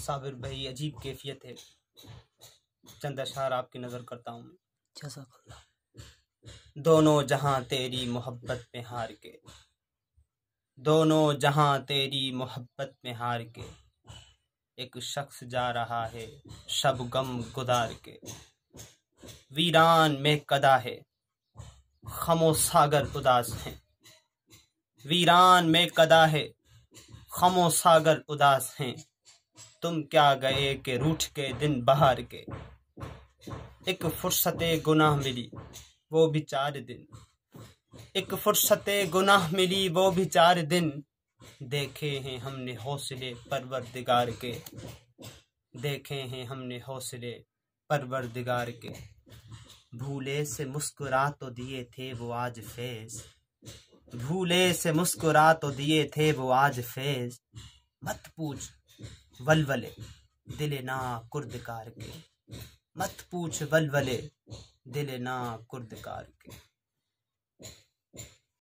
साबिर भाई अजीब कैफियत है चंद अशार आपकी नज़र करता हूँ दोनों जहाँ तेरी मोहब्बत में हार के दोनों जहाँ तेरी मोहब्बत में हार के एक शख्स जा रहा है शब गम गुदार के वीरान में कदा है खमो सागर उदास है वीरान में कदा है खमो सागर उदास हैं तुम क्या गए के रूठ के दिन बहार के एक फुर्सत गुनाह मिली वो भी चार दिन एक फुर्सत गुनाह मिली वो भी चार दिन देखे हैं हमने हौसले परवरदिगार के देखे हैं हमने हौसले परवरदिगार के भूले से मुस्कुरा तो दिए थे वो आज फैज भूले से मुस्कुरा तो दिए थे वो आज फैज मत पूछ वलवले दिले ना कुर्द कार के मत पूछ वलवले दिले ना कुर्द कार के